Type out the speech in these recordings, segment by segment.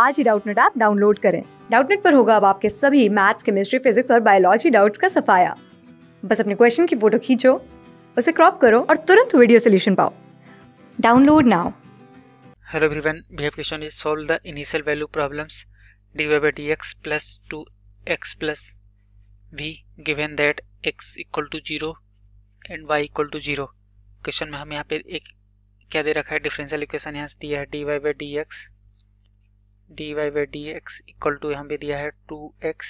आज ही Doubtnut app download करें डाउटनेट पर होगा अब आपके सभी मैथ्स केमिस्ट्री फिजिक्स और बायोलॉजी डाउट्स का सफाया बस अपने क्वेश्चन की फोटो खींचो उसे क्रॉप करो और तुरंत वीडियो सोल्यूशन पाओ download now hello everyone we have question is solve the initial value problems D Y by D x plus two x plus V given that X equal to zero and Y equal to zero question में हम यहाँ पे एक क्या दे रखा है differential equation यहाँ से दिया है D Y by D X D Y by D X equal to यहाँ पे दिया है टू एक्स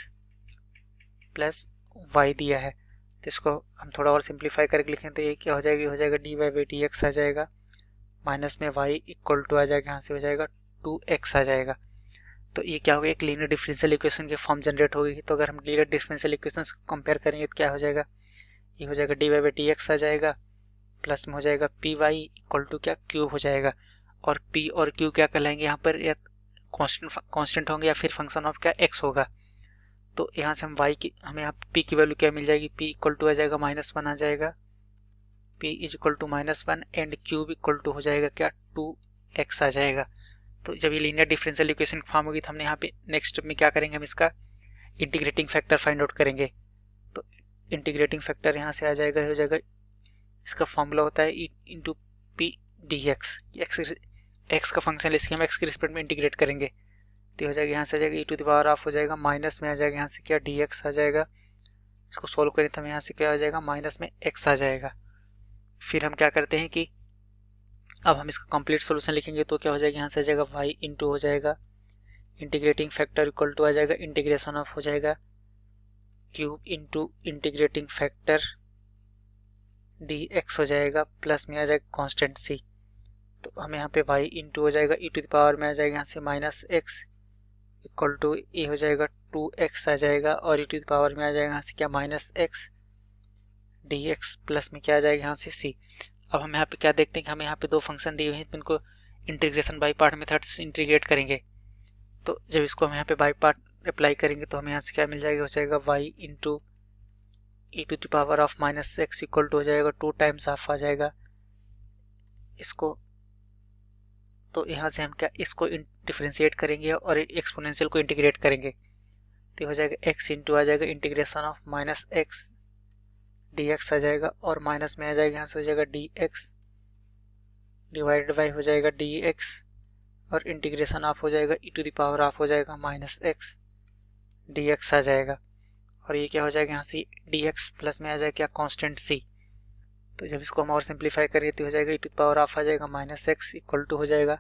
प्लस वाई दिया है तो इसको हम थोड़ा और सिंप्लीफाई करके लिखें तो ये क्या हो जाएगी हो जाएगा D Y by D X आ जाएगा माइनस में वाई इक्वल टू आ जाएगा यहाँ से हो जाएगा टू एक्स आ जाएगा तो ये क्या होगा एक लीनियर डिफरेंशियल इक्वेशन के फॉर्म जनरेट होगी तो अगर हम लीनियर डिफरेंशियल इक्वेशन कंपेयर करेंगे तो क्या हो जाएगा ये हो जाएगा D Y by D X आ जाएगा प्लस में हो जाएगा पी वाई इक्वल टू क्या क्यूब हो जाएगा और पी और क्यू क्या कहलाएंगे यहाँ पर या कांस्टेंट कांस्टेंट होंगे या फिर फंक्शन ऑफ क्या एक्स होगा तो यहाँ से हम वाई की हमें यहाँ पी की वैल्यू क्या मिल जाएगी पी इक्वल टू आ जाएगा माइनस वन आ जाएगा P is equal to minus one and cube equal to हो जाएगा क्या टू एक्स आ जाएगा तो जब ये लीनियर डिफरेंशियल इक्वेशन फॉर्म होगी तो हमने यहाँ पे नेक्स्ट स्टेप में क्या करेंगे हम इसका इंटीग्रेटिंग फैक्टर फाइंड आउट करेंगे तो इंटीग्रेटिंग फैक्टर यहाँ से आ जाएगा हो जाएगा इसका फॉर्मूला होता है E into P D X X X का फंक्शन के हम एक्स के रिस्पेक्ट में इंटीग्रेट करेंगे तो हो जाएगा यहाँ से आ जाएगा ई टू दावर ऑफ हो जाएगा माइनस में आ जाएगा यहाँ से क्या डी एक्स आ जाएगा इसको सोल्व करें तो हम यहाँ से क्या हो जाएगा माइनस में एक्स आ जाएगा फिर हम क्या करते हैं कि अब हम इसका कंप्लीट सोल्यूशन लिखेंगे तो क्या हो जाएगा यहाँ से आ जाएगा वाई इंटू हो जाएगा इंटीग्रेटिंग फैक्टर इक्वल टू आ जाएगा इंटीग्रेशन ऑफ हो जाएगा cube into integrating factor D X हो जाएगा प्लस में आ जाएगा कॉन्स्टेंट सी तो हमें यहाँ पे वाई इंटू हो जाएगा ई टू दावर में आ जाएगा यहाँ से minus X equal to A हो जाएगा टू एक्स आ जाएगा और ई टू दावर में आ जाएगा यहाँ से क्या minus x D x plus में क्या आ जाएगा यहाँ से सी अब हम यहाँ पे क्या देखते हैं कि हमें यहाँ पे दो फंक्शन दिए हुए हैं इनको इंटीग्रेशन बाई पार्ट मेथड से इंटीग्रेट करेंगे तो जब इसको हम यहाँ पे बाई पार्ट अप्लाई करेंगे तो हमें यहाँ से क्या मिल जाएगा हो जाएगा Y into E to the power of minus X equal to हो जाएगा टू टाइम्स ऑफ आ जाएगा इसको तो यहाँ से हम क्या इसको डिफ्रेंशिएट करेंगे और एक्सपोनेंशियल को इंटीग्रेट करेंगे तो हो जाएगा एक्स इंटू आ जाएगा integration of minus x D X आ जाएगा और माइनस में आ जाएगा यहाँ से हो जाएगा डी एक्स डिवाइडेड बाई हो जाएगा डी एक्स और इंटीग्रेशन ऑफ हो जाएगा ई टू द पावर ऑफ हो जाएगा माइनस एक्स डी एक्स आ जाएगा और ये क्या हो जाएगा यहाँ से डी एक्स प्लस में आ जाएगा क्या कॉन्स्टेंट सी तो जब इसको हम और सिंप्लीफाई करिए तो हो जाएगा ई टू पावर ऑफ आ जाएगा माइनस एक्स इक्वल टू हो जाएगा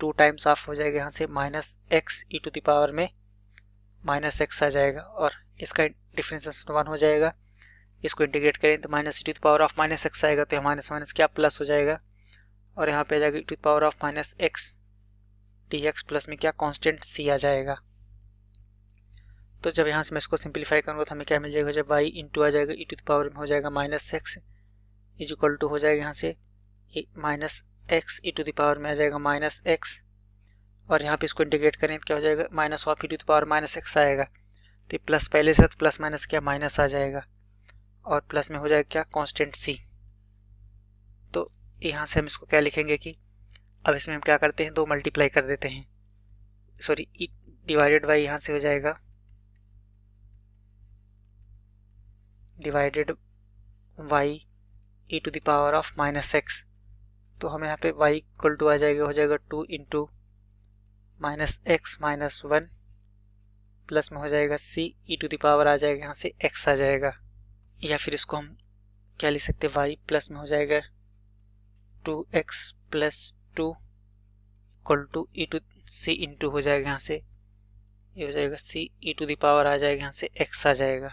टू टाइम्स ऑफ हो जाएगा यहाँ से minus x e to the power power में माइनस एक्स आ जाएगा और इसका डिफरेंस वन हो जाएगा इसको इंटीग्रेट करें तो minus e to the power of minus x आएगा तो माइनस माइनस क्या प्लस हो जाएगा और यहाँ पर आ जाएगा ई to power of minus x D x plus में क्या कॉन्स्टेंट सी आ जाएगा तो जब यहाँ से मैं इसको सिंप्लीफाई करूँगा तो हमें क्या मिल जाएगा जब वाई इंटू आ जाएगा ई टू द पावर में हो जाएगा minus x is equal to हो जाएगा यहाँ से minus x e to the power में आ जाएगा माइनस एक्स और यहाँ पे इसको इंटीग्रेट करें तो क्या हो जाएगा minus of e to the power minus x आएगा तो प्लस पहले से प्लस माइनस तो क्या माइनस आ जाएगा और प्लस में हो जाएगा क्या कॉन्स्टेंट सी तो यहाँ से हम इसको क्या लिखेंगे कि अब इसमें हम क्या करते हैं दो मल्टीप्लाई कर देते हैं सॉरी ई डिवाइडेड बाई यहाँ से हो जाएगा divided by e to the power of minus x तो हमें यहाँ पे y इक्वल टू आ जाएगा हो जाएगा two into minus x minus one plus में हो जाएगा c e टू दावर आ जाएगा यहाँ से x आ जाएगा या फिर इसको हम क्या लिख सकते हैं y प्लस में हो जाएगा two x plus two equal to e to c into हो जाएगा यहाँ से ये हो जाएगा c e टू दावर आ जाएगा यहाँ से x आ जाएगा